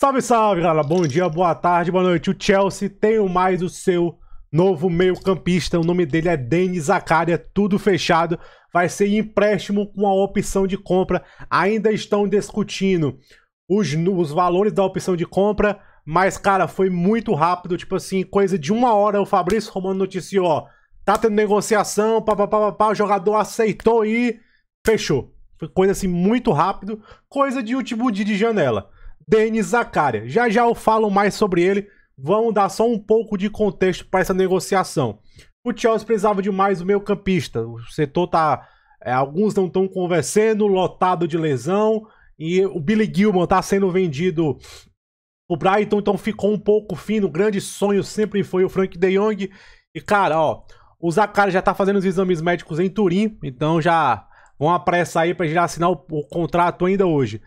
Salve, salve, galera. Bom dia, boa tarde, boa noite. O Chelsea tem o mais o seu novo meio-campista. O nome dele é Denis Zakaria, é tudo fechado. Vai ser empréstimo com a opção de compra. Ainda estão discutindo os, os valores da opção de compra, mas, cara, foi muito rápido. Tipo assim, coisa de uma hora o Fabrício Romano noticiou, ó. Tá tendo negociação, papapá, o jogador aceitou e fechou. Foi coisa assim muito rápido, coisa de último dia de janela. Denis Zakaria. Já já eu falo mais sobre ele. Vamos dar só um pouco de contexto para essa negociação. O Chelsea precisava de mais o meio campista. O setor tá. É, alguns não estão conversando, lotado de lesão. E o Billy Gilman tá sendo vendido o Brighton, então ficou um pouco fino. O grande sonho sempre foi o Frank De Jong. E, cara, ó, o Zakaria já tá fazendo os exames médicos em Turim, então já vão apressar aí pra gente assinar o, o contrato ainda hoje.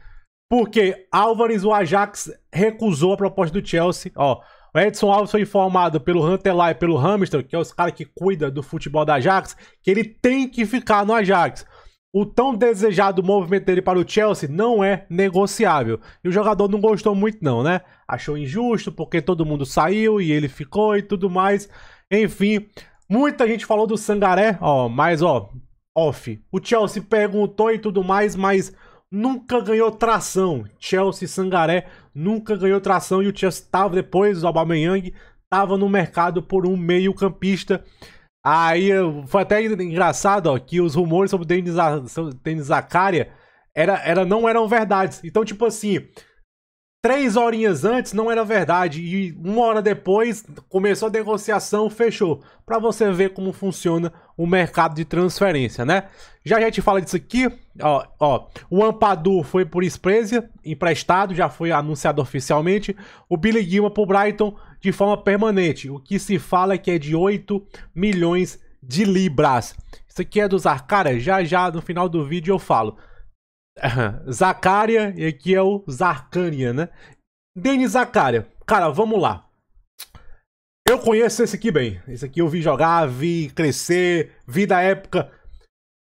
Porque Álvares, o Ajax, recusou a proposta do Chelsea. Ó, o Edson Alves foi informado pelo Hantelar e pelo Hamster, que é os caras que cuida do futebol da Ajax, que ele tem que ficar no Ajax. O tão desejado movimento dele para o Chelsea não é negociável. E o jogador não gostou muito não, né? Achou injusto porque todo mundo saiu e ele ficou e tudo mais. Enfim, muita gente falou do Sangaré, ó, mas ó, off. O Chelsea perguntou e tudo mais, mas nunca ganhou tração. Chelsea Sangaré nunca ganhou tração e o Chelsea estava depois do Aubameyang, estava no mercado por um meio-campista. Aí foi até engraçado ó, que os rumores sobre o Denis Zakaria era, era, não eram verdades. Então, tipo assim, três horinhas antes não era verdade e uma hora depois começou a negociação, fechou. Para você ver como funciona o mercado de transferência, né? Já a gente fala disso aqui, ó, ó o Ampadu foi por Esprezia, emprestado, já foi anunciado oficialmente, o Billy Guima por Brighton de forma permanente. O que se fala é que é de 8 milhões de libras. Isso aqui é dos Arcaras, já já no final do vídeo eu falo. Zacaria, e aqui é o Zarcania, né? Denis Zacaria. Cara, vamos lá. Eu conheço esse aqui bem. Esse aqui eu vi jogar, vi crescer, vi da época.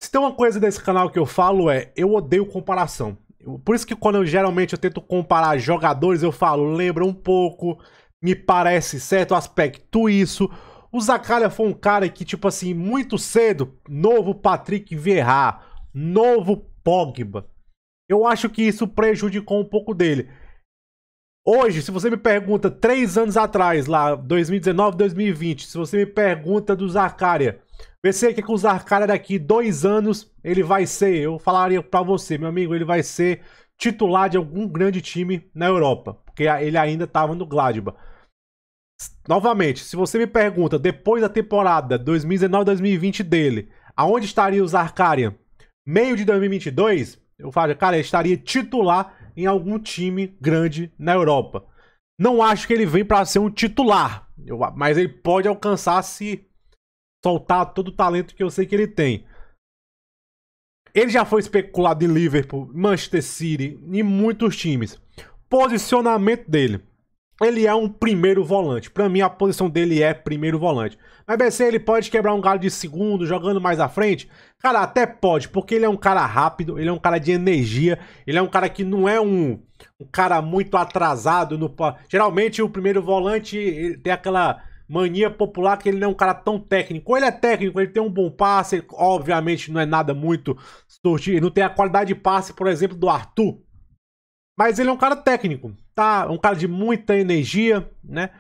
Se tem uma coisa desse canal que eu falo é, eu odeio comparação. Por isso que quando eu geralmente eu tento comparar jogadores, eu falo, lembra um pouco, me parece certo aspecto isso. O Zacaria foi um cara que, tipo assim, muito cedo, novo Patrick Vieira, novo Pogba, eu acho que isso prejudicou um pouco dele. Hoje, se você me pergunta, três anos atrás, lá, 2019, 2020, se você me pergunta do Zarcaria, pensei é que com é o Zarcaria daqui dois anos ele vai ser, eu falaria para você, meu amigo, ele vai ser titular de algum grande time na Europa, porque ele ainda estava no Gladbach. Novamente, se você me pergunta, depois da temporada 2019-2020 dele, aonde estaria o Zarkarian? Meio de 2022, eu falo, cara, ele estaria titular em algum time grande na Europa. Não acho que ele vem para ser um titular, eu, mas ele pode alcançar se soltar todo o talento que eu sei que ele tem. Ele já foi especulado em Liverpool, Manchester City e muitos times. Posicionamento dele ele é um primeiro volante. Para mim, a posição dele é primeiro volante. Mas BC, ele pode quebrar um galho de segundo, jogando mais à frente? Cara, até pode, porque ele é um cara rápido, ele é um cara de energia, ele é um cara que não é um, um cara muito atrasado. No... Geralmente, o primeiro volante tem aquela mania popular que ele não é um cara tão técnico. Ou ele é técnico, ele tem um bom passe, ele, obviamente não é nada muito surtido, não tem a qualidade de passe, por exemplo, do Arthur. Mas ele é um cara técnico tá um cara de muita energia, né?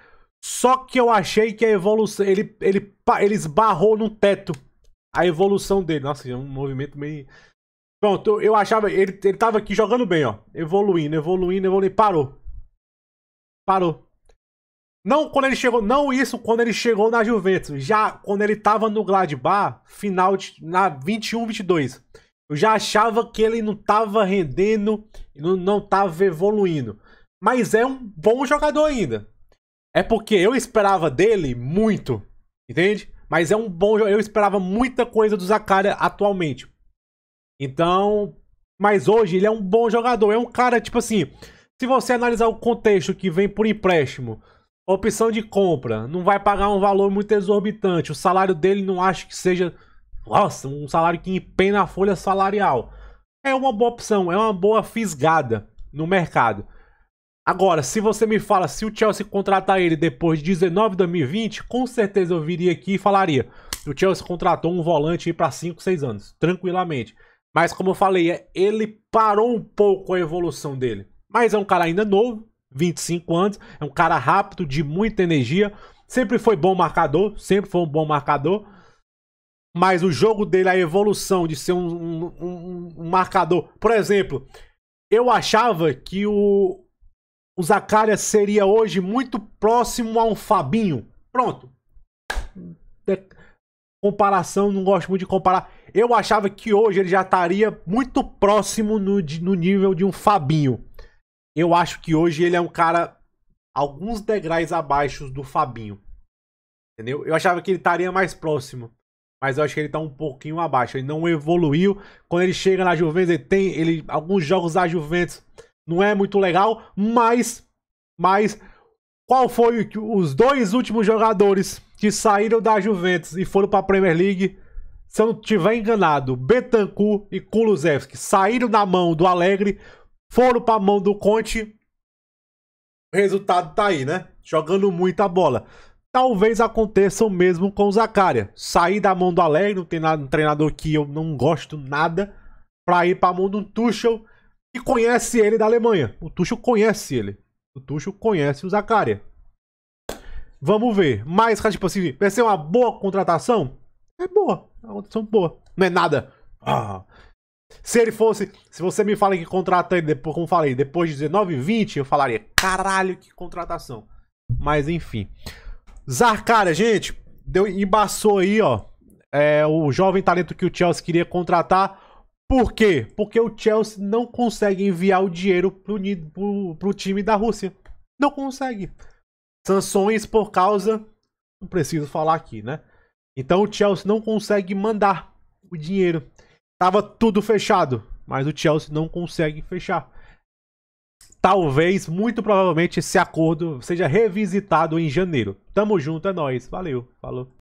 Só que eu achei que a evolução. Ele, ele, ele esbarrou no teto. A evolução dele. Nossa, é um movimento meio. Pronto, eu achava. Ele, ele tava aqui jogando bem, ó. Evoluindo, evoluindo, evoluindo. Parou. Parou. Não quando ele chegou. Não isso quando ele chegou na Juventus. Já quando ele tava no Gladbach, final de, na 21, 22. Eu já achava que ele não tava rendendo, não, não tava evoluindo mas é um bom jogador ainda. É porque eu esperava dele muito, entende? Mas é um bom Eu esperava muita coisa do Zakaria atualmente. Então. Mas hoje ele é um bom jogador. É um cara, tipo assim. Se você analisar o contexto que vem por empréstimo, opção de compra, não vai pagar um valor muito exorbitante. O salário dele não acho que seja. Nossa, um salário que empena a folha salarial. É uma boa opção, é uma boa fisgada no mercado. Agora, se você me fala se o Chelsea contratar ele depois de 19 de 2020, com certeza eu viria aqui e falaria. O Chelsea contratou um volante para 5, 6 anos, tranquilamente. Mas como eu falei, é, ele parou um pouco a evolução dele. Mas é um cara ainda novo, 25 anos, é um cara rápido, de muita energia, sempre foi bom marcador, sempre foi um bom marcador. Mas o jogo dele, a evolução de ser um, um, um, um marcador. Por exemplo, eu achava que o, o Zacarias seria hoje muito próximo a um Fabinho. Pronto. Comparação, não gosto muito de comparar. Eu achava que hoje ele já estaria muito próximo no, no nível de um Fabinho. Eu acho que hoje ele é um cara alguns degraus abaixo do Fabinho. Entendeu? Eu achava que ele estaria mais próximo. Mas eu acho que ele está um pouquinho abaixo. Ele não evoluiu. Quando ele chega na Juventus, ele tem ele, alguns jogos da Juventus não é muito legal, mas mas qual foi os dois últimos jogadores que saíram da Juventus e foram para a Premier League? Se eu não estiver enganado, Betancourt e Kulusevski saíram da mão do Alegre, foram para a mão do Conte. O resultado tá aí, né? Jogando muita bola. Talvez aconteça o mesmo com o Zacaria. Sair da mão do Alegre, um treinador que eu não gosto nada, para ir para a mão do Tuchel e conhece ele da Alemanha. O Tucho conhece ele. O Tucho conhece o Zakaria. Vamos ver. Mas, tipo assim, vai ser é uma boa contratação? É boa. É uma contratação boa. Não é nada. Ah. Se ele fosse. Se você me fala que contrata ele, depois, como falei, depois de 19 20, eu falaria: caralho, que contratação. Mas enfim. Zacaria, gente, deu, embaçou aí, ó. É, o jovem talento que o Chelsea queria contratar. Por quê? Porque o Chelsea não consegue enviar o dinheiro pro, pro, pro time da Rússia. Não consegue. Sanções por causa. Não preciso falar aqui, né? Então o Chelsea não consegue mandar o dinheiro. Tava tudo fechado, mas o Chelsea não consegue fechar. Talvez, muito provavelmente, esse acordo seja revisitado em janeiro. Tamo junto, é nóis. Valeu, falou.